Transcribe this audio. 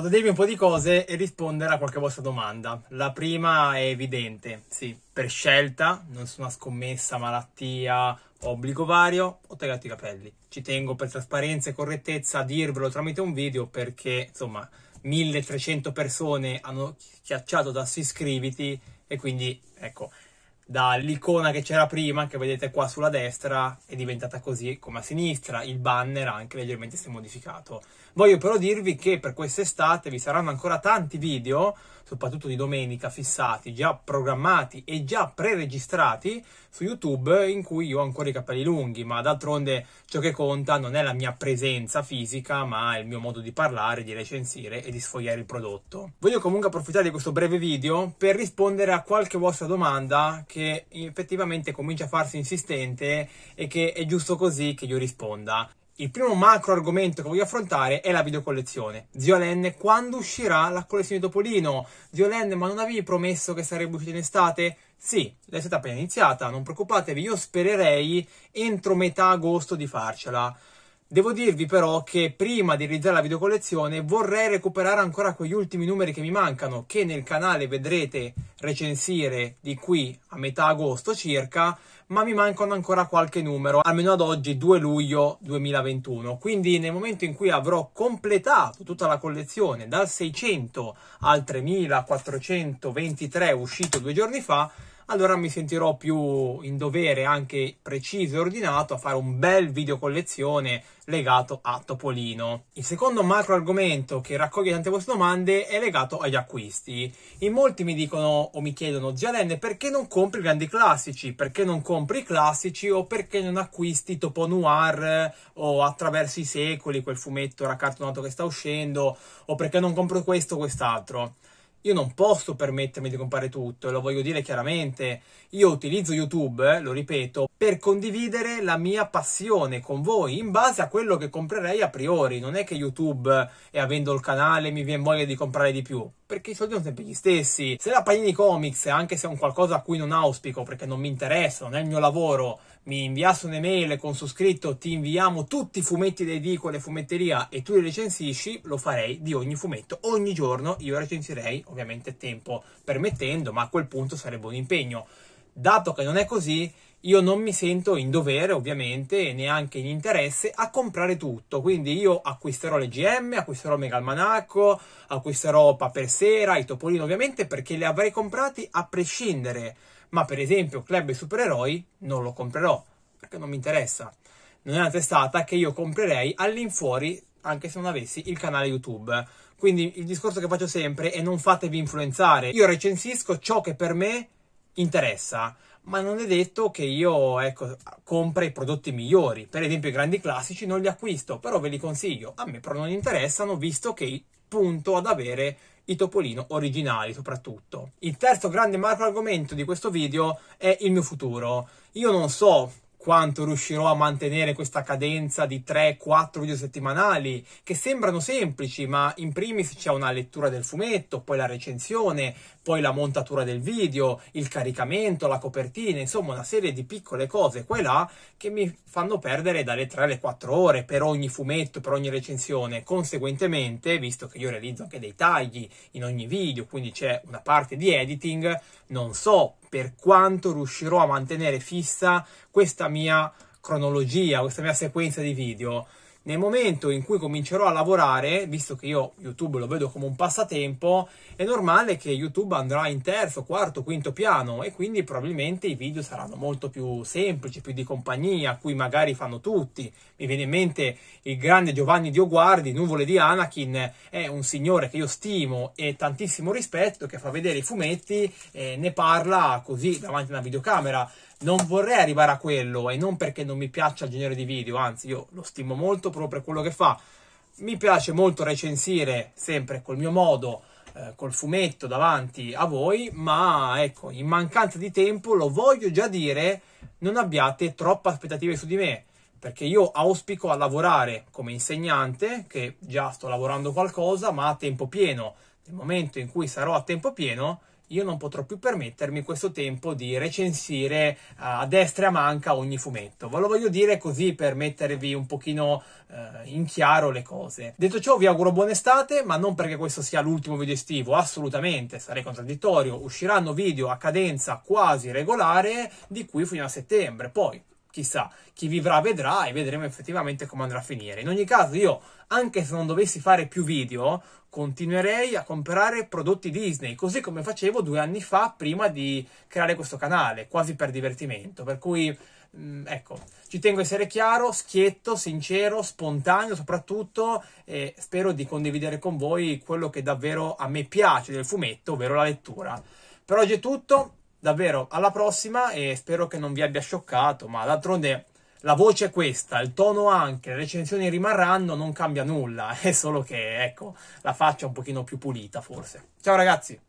Ho da dirvi un po' di cose e rispondere a qualche vostra domanda. La prima è evidente, sì, per scelta, non sono una scommessa, malattia, obbligo vario, ho tagliato i capelli. Ci tengo per trasparenza e correttezza a dirvelo tramite un video perché, insomma, 1300 persone hanno schiacciato da su iscriviti e quindi, ecco, dall'icona che c'era prima, che vedete qua sulla destra, è diventata così come a sinistra, il banner anche leggermente si è modificato. Voglio però dirvi che per quest'estate vi saranno ancora tanti video, soprattutto di domenica, fissati, già programmati e già pre-registrati su YouTube, in cui io ho ancora i capelli lunghi, ma d'altronde ciò che conta non è la mia presenza fisica, ma il mio modo di parlare, di recensire e di sfogliare il prodotto. Voglio comunque approfittare di questo breve video per rispondere a qualche vostra domanda che che effettivamente comincia a farsi insistente e che è giusto così che io risponda. Il primo macro argomento che voglio affrontare è la videocollezione. Zio Len, quando uscirà la collezione di Topolino? Zio Len, ma non avevi promesso che sarebbe uscita in estate? Sì, l'estate è appena iniziata, non preoccupatevi, io spererei entro metà agosto di farcela. Devo dirvi però che prima di realizzare la videocollezione vorrei recuperare ancora quegli ultimi numeri che mi mancano, che nel canale vedrete recensire di qui a metà agosto circa, ma mi mancano ancora qualche numero, almeno ad oggi 2 luglio 2021. Quindi nel momento in cui avrò completato tutta la collezione dal 600 al 3423 uscito due giorni fa, allora mi sentirò più in dovere anche preciso e ordinato a fare un bel video collezione legato a Topolino. Il secondo macro argomento che raccoglie tante vostre domande è legato agli acquisti. In molti mi dicono o mi chiedono zia Lenne perché non compri grandi classici, perché non compri classici o perché non acquisti Topo Noir o attraverso i secoli quel fumetto raccartonato che sta uscendo o perché non compro questo o quest'altro. Io non posso permettermi di comprare tutto, lo voglio dire chiaramente. Io utilizzo YouTube, eh, lo ripeto, per condividere la mia passione con voi in base a quello che comprerei a priori. Non è che YouTube e eh, avendo il canale mi viene voglia di comprare di più perché i soldi sono sempre gli stessi. Se la Panini Comics, anche se è un qualcosa a cui non auspico perché non mi interessa, non è il mio lavoro, mi inviasse un'email con su scritto ti inviamo tutti i fumetti dei edicola e fumetteria e tu li recensisci, lo farei di ogni fumetto. Ogni giorno io recensirei, ovviamente tempo permettendo, ma a quel punto sarebbe un impegno. Dato che non è così, io non mi sento in dovere, ovviamente, e neanche in interesse a comprare tutto. Quindi io acquisterò le GM, acquisterò Megalmanacco, acquisterò Sera, i Topolino, ovviamente, perché le avrei comprati a prescindere. Ma per esempio, Club e Supereroi non lo comprerò perché non mi interessa. Non è una testata che io comprerei all'infuori anche se non avessi il canale YouTube. Quindi il discorso che faccio sempre è non fatevi influenzare. Io recensisco ciò che per me interessa ma non è detto che io ecco, compri i prodotti migliori. Per esempio i grandi classici non li acquisto, però ve li consiglio. A me però non interessano, visto che punto ad avere i Topolino originali soprattutto. Il terzo grande macro argomento di questo video è il mio futuro. Io non so quanto riuscirò a mantenere questa cadenza di 3-4 video settimanali che sembrano semplici, ma in primis c'è una lettura del fumetto, poi la recensione, poi la montatura del video, il caricamento, la copertina, insomma una serie di piccole cose qua e là che mi fanno perdere dalle 3 alle 4 ore per ogni fumetto, per ogni recensione. Conseguentemente, visto che io realizzo anche dei tagli in ogni video, quindi c'è una parte di editing, non so per quanto riuscirò a mantenere fissa questa mia cronologia, questa mia sequenza di video nel momento in cui comincerò a lavorare, visto che io YouTube lo vedo come un passatempo, è normale che YouTube andrà in terzo, quarto, quinto piano e quindi probabilmente i video saranno molto più semplici, più di compagnia, a cui magari fanno tutti. Mi viene in mente il grande Giovanni Dioguardi, Nuvole di Anakin, è un signore che io stimo e tantissimo rispetto, che fa vedere i fumetti e ne parla così davanti a una videocamera non vorrei arrivare a quello e non perché non mi piaccia il genere di video, anzi io lo stimo molto proprio per quello che fa. Mi piace molto recensire sempre col mio modo, eh, col fumetto davanti a voi, ma ecco, in mancanza di tempo lo voglio già dire, non abbiate troppe aspettative su di me, perché io auspico a lavorare come insegnante, che già sto lavorando qualcosa, ma a tempo pieno. Nel momento in cui sarò a tempo pieno, io non potrò più permettermi questo tempo di recensire eh, a destra e a manca ogni fumetto. Ve lo voglio dire così per mettervi un pochino eh, in chiaro le cose. Detto ciò vi auguro buona estate, ma non perché questo sia l'ultimo video estivo, assolutamente, sarei contraddittorio, usciranno video a cadenza quasi regolare di qui fino a settembre, poi chissà, chi vivrà vedrà e vedremo effettivamente come andrà a finire. In ogni caso, io, anche se non dovessi fare più video, continuerei a comprare prodotti Disney, così come facevo due anni fa prima di creare questo canale, quasi per divertimento. Per cui, mm, ecco, ci tengo a essere chiaro, schietto, sincero, spontaneo soprattutto, e spero di condividere con voi quello che davvero a me piace del fumetto, ovvero la lettura. Per oggi è tutto, davvero alla prossima e spero che non vi abbia scioccato, ma d'altronde la voce è questa, il tono anche, le recensioni rimarranno, non cambia nulla, è solo che ecco, la faccia un pochino più pulita forse. Ciao ragazzi!